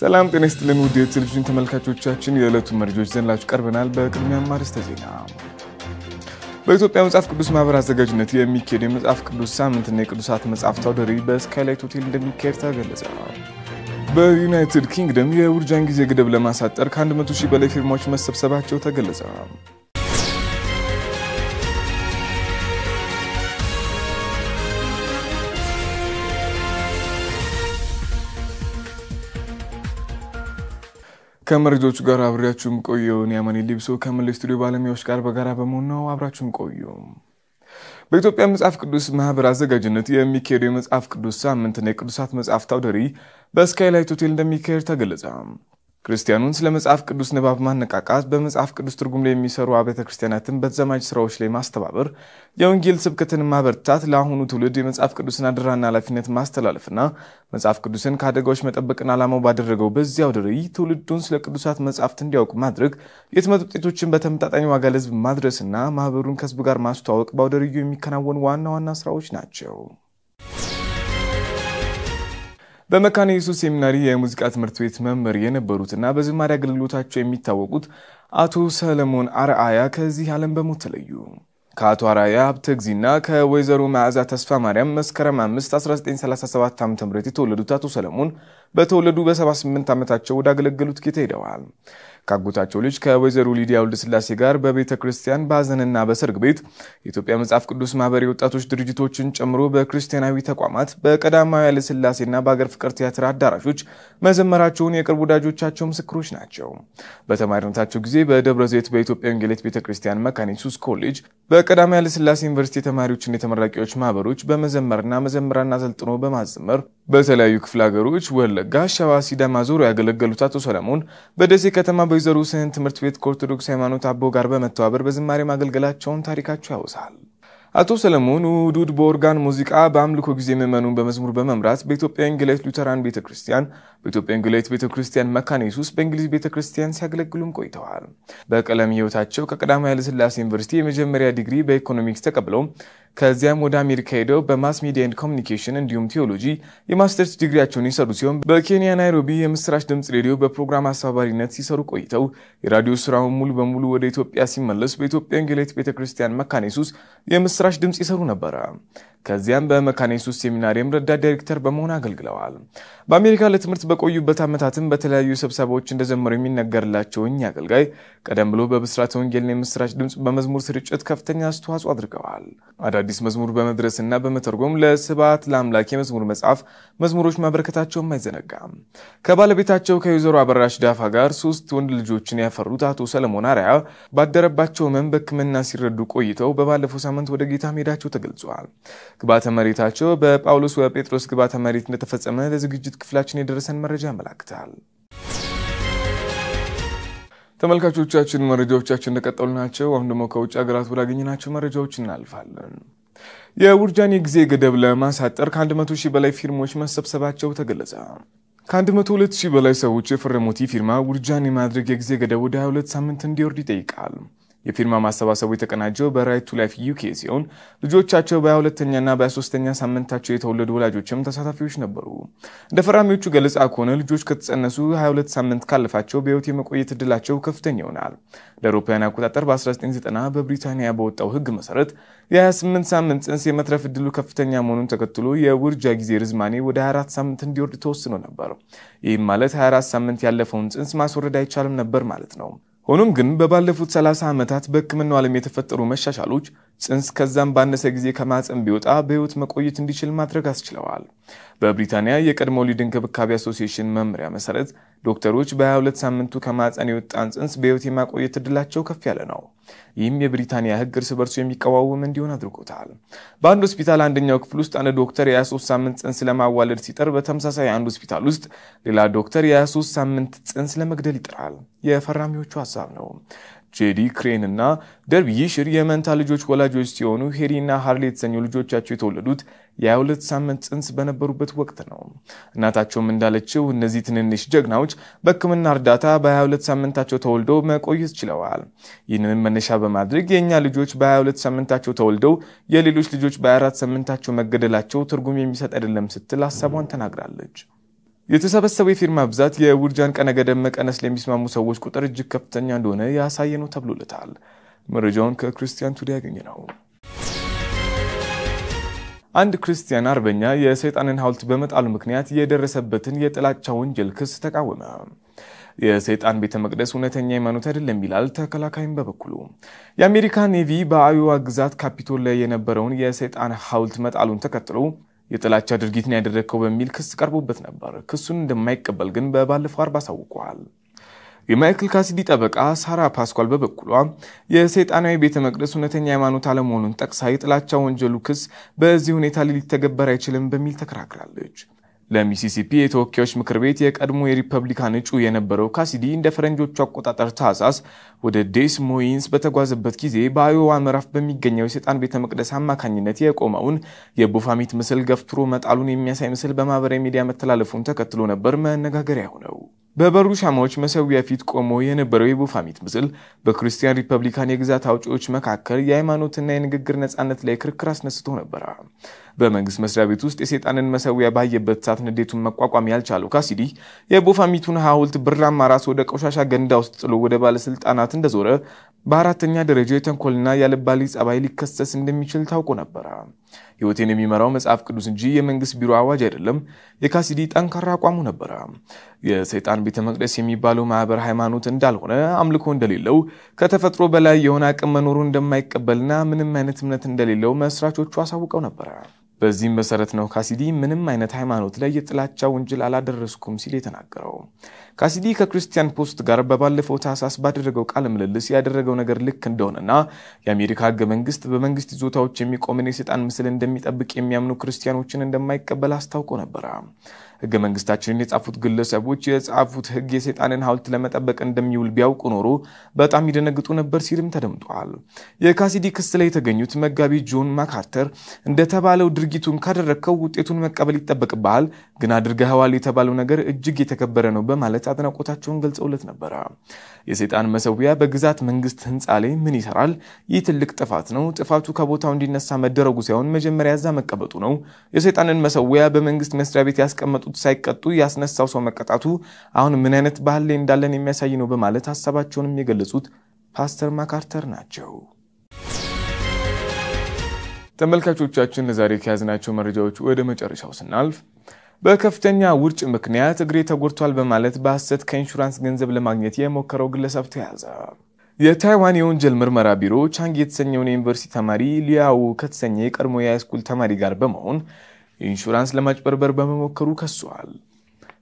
ሰላም ጤና ይስጥልን ውድ የቴሌቪዥን ተመልካቾቻችን የዕለቱን መረጃዎች ዘንላችሁ ቀርበናል። በቅድሚያ አርዕስተ ዜና። በኢትዮጵያ መጽሐፍ ቅዱስ ማህበር አዘጋጅነት የሚካሄድ የመጽሐፍ ቅዱስ ሳምንትና የቅዱሳት መጽሐፍት አውደ ርዕይ በስካይላይት ሆቴል እንደሚካሄድ ተገለጸ። በዩናይትድ ኪንግደም የውርጃን ጊዜ ግደብ ለማሳጠር ከ100 ሺህ በላይ ፊርማዎች መሰብሰባቸው ተገለጸ። ከመረጃዎቹ ጋር አብሬያችሁም ቆየውን ያመኔ ሊብሶ ከመላው ስቱዲዮ ባለሙያዎች ጋር በጋራ በመሆን ነው። አብራችሁም ቆዩ። በኢትዮጵያ መጽሐፍ ቅዱስ ማህበር አዘጋጅነት የሚካሄደው የመጽሐፍ ቅዱስ ሳምንትና የቅዱሳት መጽሐፍት አውደ ርዕይ በስካይላይት ሆቴል እንደሚካሄድ ተገለጸ። ክርስቲያኑን ስለ መጽሐፍ ቅዱስ ንባብ ማነቃቃት፣ በመጽሐፍ ቅዱስ ትርጉም ላይ የሚሰሩ አብያተ ክርስቲያናትን በተዘማጅ ስራዎች ላይ ማስተባበር፣ የወንጌል ስብከትን ማበርታት፣ ለአሁኑ ትውልድ የመጽሐፍ ቅዱስን አደራና ኃላፊነት ማስተላለፍና መጽሐፍ ቅዱስን ከአደጋዎች መጠበቅን ዓላማው ባደረገው በዚያው ድርይ ትውልዱን ስለ ቅዱሳት መጽሐፍት እንዲያውቅ ማድረግ፣ የትምህርት ውጤቶችን በተመጣጣኝ ዋጋ ለህዝብ ማድረስና ማህበሩን ከህዝብ ጋር ማስተዋወቅ በአውደ ርዕዩ የሚከናወኑ ዋና ዋና ስራዎች ናቸው። በመካነ ኢየሱስ ሴሚናሪ የሙዚቃ ትምህርት ቤት መምህር የነበሩትና በዝማሬ አገልግሎታቸው የሚታወቁት አቶ ሰለሞን አርአያ ከዚህ ዓለም በሞት ተለዩ። ከአቶ አርአያ ሀብተ እግዚእና ከወይዘሮ መዓዛ ተስፋ ማርያም መስከረም 5 1937 ዓ ም የተወለዱት አቶ ሰለሞን በተወለዱ በ78 ዓመታቸው ወዳገለገሉት ጌታ ሄደዋል። ካጎታቸው ልጅ ከወይዘሮ ሊዲያ ወልደስላሴ ጋር በቤተ ክርስቲያን በሀዘንና በሰርግ ቤት የኢትዮጵያ መጽሐፍ ቅዱስ ማህበር የወጣቶች ድርጅቶችን ጨምሮ በክርስቲያናዊ ተቋማት በቀዳማዊ ኃይለሥላሴና በአገር ፍቅር ቲያትር አዳራሾች መዘመራቸውን የቅርብ ወዳጆቻቸው ምስክሮች ናቸው። በተማሪነታቸው ጊዜ በደብረ ዘይት በኢትዮጵያ ወንጌላዊት ቤተ ክርስቲያን መካነ ኢየሱስ ኮሌጅ በቀዳማዊ ኃይለ ዩኒቨርሲቲ የተማሪዎችና የተመራቂዎች ማህበሮች በመዘመርና መዘምራና አሰልጥኖ በማዘመር በተለያዩ ክፍለ ሀገሮች ወለጋ፣ ሸዋ፣ ሲዳማ ዞሮ ያገለገሉት አቶ ሰለሞን በደሴ ከተማ ወይዘሮ ስህን ትምህርት ቤት ከኦርቶዶክስ ሃይማኖት አቦ ጋር በመተባበር በዝማሬ ማገልገላቸውን ታሪካቸው ያውሳል። አቶ ሰለሞን ውዱድ በኦርጋን ሙዚቃ በአምልኮ ጊዜ ምዕመኑን በመዝሙር በመምራት በኢትዮጵያ ወንጌላዊት ሉተራን ቤተ ክርስቲያን፣ በኢትዮጵያ ወንጌላዊት ቤተ ክርስቲያን በእንግሊዝ ቤተ ክርስቲያን ሲያገለግሉም ቆይተዋል። በቀለም ህይወታቸው ከቀዳማዊ ኃይለስላሴ ዩኒቨርሲቲ የመጀመሪያ ዲግሪ በኢኮኖሚክስ ተቀብለው ከዚያም ወደ አሜሪካ ሄደው በማስ ሚዲያ ኤንድ ኮሚኒኬሽን እንዲሁም ቴዎሎጂ የማስተርስ ዲግሪያቸውን የሰሩ ሲሆን በኬንያ ናይሮቢ የምስራች ድምፅ ሬዲዮ በፕሮግራም አስተባባሪነት ሲሰሩ ቆይተው የራዲዮ ስራውን ሙሉ በሙሉ ወደ ኢትዮጵያ ሲመለሱ በኢትዮጵያ ወንጌላዊት ቤተክርስቲያን መካኔሱስ የምስራች ድምፅ ይሰሩ ነበረ። ከዚያም በመካኔሱስ ሴሚናሪየም ረዳት ዳይሬክተር በመሆን አገልግለዋል። በአሜሪካ ለትምህርት በቆዩበት ዓመታትም በተለያዩ ስብሰባዎች እንደዘመሩ የሚነገርላቸው እኚህ አገልጋይ ቀደም ብሎ በብስራተ ወንጌልና የምስራች ድምፅ በመዝሙር ስርጭት ከፍተኛ አስተዋጽኦ አድርገዋል። አዳዲስ መዝሙር በመድረስና በመተርጎም ለስብሐት ለአምላክ የመዝሙር መጽሐፍ መዝሙሮች ማበረከታቸውም አይዘነጋም። ከባለቤታቸው ከወይዘሮ አበራሽ ዳፋ ጋር ሶስት ወንድ ልጆችን ያፈሩት አቶ ሰለሞን አርያ ባደረባቸው ህመም በሕክምና ሲረዱ ቆይተው በባለፈው ሳምንት ወደ ጌታ መሄዳቸው ተገልጿል። ግባተ መሬታቸው በጳውሎስ ወጴጥሮስ ግባተ መሬት እንደተፈጸመ ለዝግጅት ክፍላችን የደረሰን መረጃ ያመላክታል። ተመልካቾቻችን መረጃዎቻችን እንደቀጠሉ ናቸው። አሁን ደግሞ ከውጭ ሀገራት ወዳገኘናቸው መረጃዎች እናልፋለን። የውርጃን የጊዜ ገደብ ለማሳጠር ከ100 ሺህ በላይ ፊርሞች መሰብሰባቸው ተገለጸ። ከ102 ሺህ በላይ ሰዎች የፈረሙት ፊርማ ውርጃን የማድረግ የጊዜ ገደብ ወደ 22 ሳምንት እንዲወርድ ይጠይቃል። የፊርማ ማሰባሰቡ የተቀናጀው በራይት ቱ ላይፍ ዩኬ ሲሆን ልጆቻቸው በ22ኛና በ23ኛ ሳምንታቸው የተወለዱ ወላጆችም ተሳታፊዎች ነበሩ። እንደ ፈራሚዎቹ ገለጻ ከሆነ ልጆች ከተጸነሱ 22 ሳምንት ካለፋቸው በህይወት የመቆየት እድላቸው ከፍተኛ ይሆናል። እንደ አቆጣጠር በ1990 በብሪታንያ በወጣው ህግ መሰረት የ28 ሳምንት ጽንስ የመትረፍ እድሉ ከፍተኛ መሆኑን ተከትሎ የውርጃ ጊዜ ርዝማኔ ወደ 24 ሳምንት እንዲወርድ ተወስኖ ነበር። ይህም ማለት 24 ሳምንት ያለፈውን ጽንስ ማስወረድ አይቻልም ነበር ማለት ነው። ሆኖም ግን በባለፉት 30 ዓመታት በሕክምናው ዓለም የተፈጠሩ መሻሻሎች ጽንስ ከዛም ባነሰ ጊዜ ከማፀን ቢወጣ በህይወት መቆየት እንዲችል ማድረግ አስችለዋል። በብሪታንያ የቀድሞ ወሊድ እንክብካቤ አሶሲሽን መምሪያ መሰረት ዶክተሮች በ22 ሳምንቱ ከማፀን የወጣን ጽንስ በህይወት የማቆየት እድላቸው ከፍ ያለ ነው። ይህም የብሪታንያ ህግ እርስ በርሱ የሚቀዋወም እንዲሆን አድርጎታል። በአንድ ሆስፒታል አንደኛው ክፍል ውስጥ አንድ ዶክተር የ23 ሳምንት ጽንስ ለማዋለድ ሲጠር፣ በተመሳሳይ አንድ ሆስፒታል ውስጥ ሌላ ዶክተር የ23 ሳምንት ጽንስ ለመግደል ይጥራል። የፈራሚዎቹ ሀሳብ ነው። ጄዲ ክሬን እና ደርቢ ይሽር የመንታ ልጆች ወላጆች ሲሆኑ ሄሪና ሃርሌ የተሰኙ ልጆቻቸው የተወለዱት የ22 ሳምንት ጽንስ በነበሩበት ወቅት ነው። እናታቸውም እንዳለችው እነዚህ ትንንሽ ጀግናዎች በሕክምና እርዳታ በ22 ሳምንታቸው ተወልደው መቆየት ችለዋል። ይህንንም መነሻ በማድረግ የእኛ ልጆች በ22 ሳምንታቸው ተወልደው የሌሎች ልጆች በ24 ሳምንታቸው መገደላቸው ትርጉም የሚሰጥ አይደለም ስትል ሀሳቧን ተናግራለች። የተሰበሰበው የፊርማ ብዛት የውርጃን ቀነ ገደብ መቀነስ ለሚስማሙ ሰዎች ቁጥር እጅግ ከፍተኛ እንደሆነ ያሳየ ነው ተብሎለታል። መረጃውን ከክርስቲያን ቱዲ ያገኘ ነው። አንድ ክርስቲያን አርበኛ የሰይጣንን ሐውልት በመጣሉ ምክንያት የደረሰበትን የጥላቻ ወንጀል ክስ ተቃወመ። የሰይጣን ቤተ መቅደስ እውነተኛ ሃይማኖት አይደለም ይላል ተከላካይም። በበኩሉ የአሜሪካ ኔቪ በአዮዋ ግዛት ካፒቶል ላይ የነበረውን የሰይጣን ሐውልት መጣሉን ተከትሎ የጥላቻ ድርጊትን ያደረግከው በሚል ክስ ቀርቦበት ነበር። ክሱን እንደማይቀበል ግን በባለፈው አርብ አሳውቀዋል። የማይክል ካሲዲ ጠበቃ ሳራ ፓስኳል በበኩሏ የሰይጣናዊ ቤተ መቅደስ እውነተኛ ሃይማኖት አለመሆኑን ጠቅሳ የጥላቻ ወንጀሉ ክስ በዚህ ሁኔታ ሊተገበር አይችልም በሚል ተከራክራለች። ለሚሲሲፒ የተወካዮች ምክር ቤት የቀድሞ የሪፐብሊካን እጩ የነበረው ካሲዲ እንደ ፈረንጆቹ አቆጣጠር ታህሳስ ወደ ዴስ ሞይንስ በተጓዘበት ጊዜ በአዮዋ ምዕራፍ በሚገኘው የሰይጣን ቤተ መቅደስ አማካኝነት የቆመውን የቡፋሚት ምስል ገፍትሮ መጣሉን የሚያሳይ ምስል በማህበራዊ ሚዲያ መተላለፉን ተከትሎ ነበር መነጋገሪያ ሆነው። በበሩ ሻማዎች መሰዊያ ፊት ቆሞ የነበረው የቡፋሚት ምስል በክርስቲያን ሪፐብሊካን የግዛት አውጪዎች መካከል የሃይማኖትና የንግግር ነፃነት ላይ ክርክር አስነስቶ ነበረ። በመንግስት መስሪያ ቤት ውስጥ የሴጣንን መሰዊያ ባየበት ሰዓት ንዴቱን መቋቋም ያልቻለው ካሲዲ የቦፋሚቱን ሐውልት ብርማ ራስ ወደ ቆሻሻ ገንዳ ውስጥ ጥሎ ወደ ባለስልጣናት እንደዞረ በአራተኛ ደረጃ የተንኮልና ያለባሊ ጸባይ ሊከሰስ እንደሚችል ታውቆ ነበረ። ህይወቴን የሚመራው መጽሐፍ ቅዱስ እንጂ የመንግስት ቢሮ አዋጅ አይደለም የካሲዲ ጠንካራ አቋሙ ነበረ። የሰይጣን ቤተ መቅደስ የሚባለው ማህበር ሃይማኖት እንዳልሆነ፣ አምልኮ እንደሌለው፣ ከተፈጥሮ በላይ የሆነ አቅም መኖሩ እንደማይቀበልና ምንም አይነት እምነት እንደሌለው መስራቾቹ አሳውቀው ነበረ። በዚህም መሰረት ነው ካሲዲ ምንም አይነት ሃይማኖት ላይ የጥላቻ ወንጀል አላደረስኩም ሲል የተናገረው። ካሲዲ ከክርስቲያን ፖስት ጋር በባለፈው ታህሳስ ባደረገው ቃለ ምልልስ ያደረገው ነገር ልክ እንደሆነና የአሜሪካ ህገ መንግስት በመንግስት ይዞታዎች የሚቆምን የሰይጣን ምስል እንደሚጠብቅ የሚያምኑ ክርስቲያኖችን እንደማይቀበል አስታውቆ ነበረ። ህገ መንግስታችንን የጻፉት ግለሰቦች የጻፉት ህግ የሰይጣንን ሀውልት ለመጠበቅ እንደሚውል ቢያውቁ ኖሮ በጣም ይደነግጡ ነበር ሲልም ተደምጧል። የካሲዲ ክስ ላይ የተገኙት መጋቢ ጆን ማካርተር እንደተባለው ድርጊቱን ካደረግከው ውጤቱን መቀበል ይጠበቅብሃል፣ ግን አድርገኸዋል የተባለው ነገር እጅግ የተከበረ ነው በማለት አድናቆታቸውን ገልጸውለት ነበረ። የሰይጣን መሰዊያ በግዛት መንግስት ህንፃ ላይ ምን ይሰራል? ይህ ትልቅ ጥፋት ነው። ጥፋቱ ከቦታው እንዲነሳ መደረጉ ሳይሆን መጀመሪያ እዛ መቀመጡ ነው። የሰይጣንን መሰዊያ በመንግስት መስሪያ ቤት ያስቀመጡ ሳይቀጡ ያስነሳው ሰው መቀጣቱ አሁን ምን አይነት ባህል ላይ እንዳለን የሚያሳይ ነው በማለት ሀሳባቸውንም የገለጹት ፓስተር ማካርተር ናቸው። ተመልካቾቻችን ለዛሬ ከያዝናቸው መረጃዎች ወደ መጨረሻው ስናልፍ በከፍተኛ ውርጭ ምክንያት እግሬ ተጎድቷል በማለት በሐሰት ከኢንሹራንስ ገንዘብ ለማግኘት የሞከረው ግለሰብ ተያዘ። የታይዋን የወንጀል ምርመራ ቢሮ ቻንግ የተሰኘውን የዩኒቨርሲቲ ተማሪ ሊያው ከተሰኘ የቀድሞ የሃይስኩል ተማሪ ጋር በመሆን ኢንሹራንስ ለማጭበርበር በመሞከሩ ከሷል።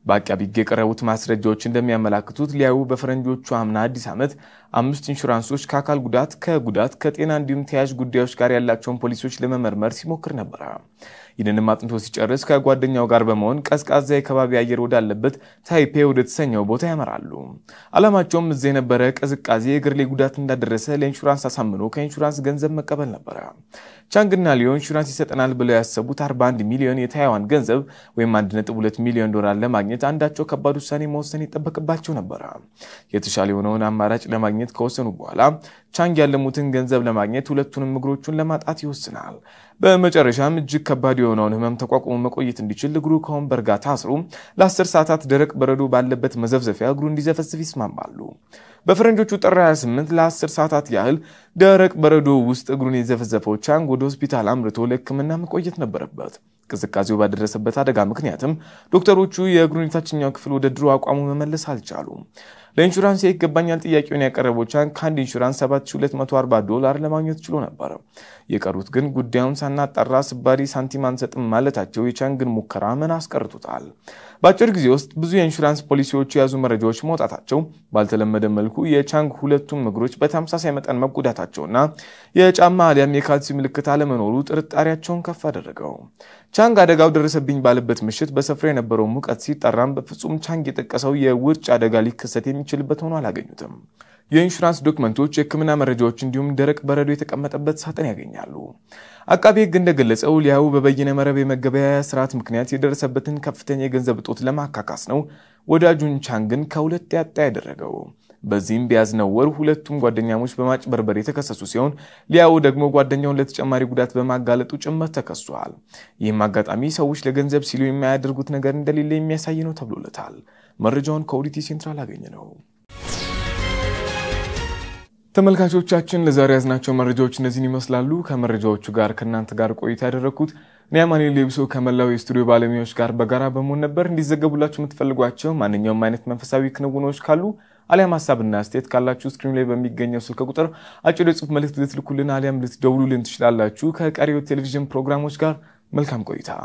በአቃቢ ሕግ የቀረቡት ማስረጃዎች እንደሚያመላክቱት ሊያዩ በፈረንጆቹ አምና አዲስ ዓመት አምስት ኢንሹራንሶች ከአካል ጉዳት፣ ከጉዳት፣ ከጤና እንዲሁም ተያዥ ጉዳዮች ጋር ያላቸውን ፖሊሲዎች ለመመርመር ሲሞክር ነበረ። ይህንንም አጥንቶ ሲጨርስ ከጓደኛው ጋር በመሆን ቀዝቃዛ የከባቢ አየር ወዳለበት ታይፔ ወደ ተሰኘው ቦታ ያመራሉ። ዓላማቸውም እዚያ የነበረ ቅዝቃዜ እግር ላይ ጉዳት እንዳደረሰ ለኢንሹራንስ አሳምኖ ከኢንሹራንስ ገንዘብ መቀበል ነበረ። ቻንግና ሊዮ ኢንሹራንስ ይሰጠናል ብለው ያሰቡት 41 ሚሊዮን የታይዋን ገንዘብ ወይም 1.2 ሚሊዮን ዶላር ለማግኘት አንዳቸው ከባድ ውሳኔ መወሰን ይጠበቅባቸው ነበረ። የተሻለ የሆነውን አማራጭ ለማግኘት ከወሰኑ በኋላ ቻንግ ያለሙትን ገንዘብ ለማግኘት ሁለቱንም እግሮቹን ለማጣት ይወስናል። በመጨረሻም እጅግ ከባድ የሆነውን ህመም ተቋቁሞ መቆየት እንዲችል እግሩ ከወንበር ጋር ታስሮ ለአስር ሰዓታት ደረቅ በረዶ ባለበት መዘፍዘፊያ እግሩ እንዲዘፈስፍ ይስማማሉ። በፈረንጆቹ ጥር 28 ለ10 ሰዓታት ያህል ደረቅ በረዶ ውስጥ እግሩን የዘፈዘፈው ቻንግ ወደ ሆስፒታል አምርቶ ለህክምና መቆየት ነበረበት። ቅዝቃዜው ባደረሰበት አደጋ ምክንያትም ዶክተሮቹ የእግሩን የታችኛው ክፍል ወደ ድሮ አቋሙ መመለስ አልቻሉም። ለኢንሹራንስ የይገባኛል ጥያቄውን ያቀረበው ቻን ከአንድ ኢንሹራንስ 7240 ዶላር ለማግኘት ችሎ ነበር። የቀሩት ግን ጉዳዩን ሳናጣራ ስባሪ ሳንቲም አንሰጥም ማለታቸው የቻንግን ሙከራ ምን አስቀርቶታል። በአጭር ጊዜ ውስጥ ብዙ የኢንሹራንስ ፖሊሲዎች የያዙ መረጃዎች መውጣታቸው ባልተለመደ መልኩ የቻንግ ሁለቱም እግሮች በተመሳሳይ መጠን መጎዳታቸውና የጫማ አሊያም የካልሲ ምልክት አለመኖሩ ጥርጣሬያቸውን ከፍ አደረገው። ቻንግ አደጋው ደረሰብኝ ባለበት ምሽት በስፍራው የነበረው ሙቀት ሲጠራም በፍጹም ቻንግ የጠቀሰው የውርጭ አደጋ ሊከሰት የሚችልበት ሆኖ አላገኙትም። የኢንሹራንስ ዶክመንቶች፣ የህክምና መረጃዎች እንዲሁም ደረቅ በረዶ የተቀመጠበት ሳጥን ያገኛሉ። አቃቤ ህግ እንደገለጸው ሊያው በበይነ መረብ የመገበያያ ስርዓት ምክንያት የደረሰበትን ከፍተኛ የገንዘብ እጦት ለማካካስ ነው ወዳጁን ቻንግን ከሁለት ያጣ ያደረገው። በዚህም በያዝነው ወር ሁለቱም ጓደኛሞች በማጭበርበር የተከሰሱ ሲሆን ሊያው ደግሞ ጓደኛውን ለተጨማሪ ጉዳት በማጋለጡ ጭምር ተከሷል። ይህም አጋጣሚ ሰዎች ለገንዘብ ሲሉ የማያደርጉት ነገር እንደሌለ የሚያሳይ ነው ተብሎለታል። መረጃውን ከኦዲቲ ሴንትራል አገኘ ነው። ተመልካቾቻችን ለዛሬ ያዝናቸው መረጃዎች እነዚህን ይመስላሉ። ከመረጃዎቹ ጋር ከእናንተ ጋር ቆይታ ያደረግኩት ኒያማኒ ሌብሶ ከመላው የስቱዲዮ ባለሙያዎች ጋር በጋራ በመሆን ነበር። እንዲዘገቡላችሁ የምትፈልጓቸው ማንኛውም አይነት መንፈሳዊ ክንውኖች ካሉ አሊያም ሀሳብና አስተያየት ካላችሁ ስክሪኑ ላይ በሚገኘው ስልክ ቁጥር አጭር የጽሁፍ መልእክት ልትልኩልን አሊያም ልትደውሉልን ትችላላችሁ። ከቀሪው ቴሌቪዥን ፕሮግራሞች ጋር መልካም ቆይታ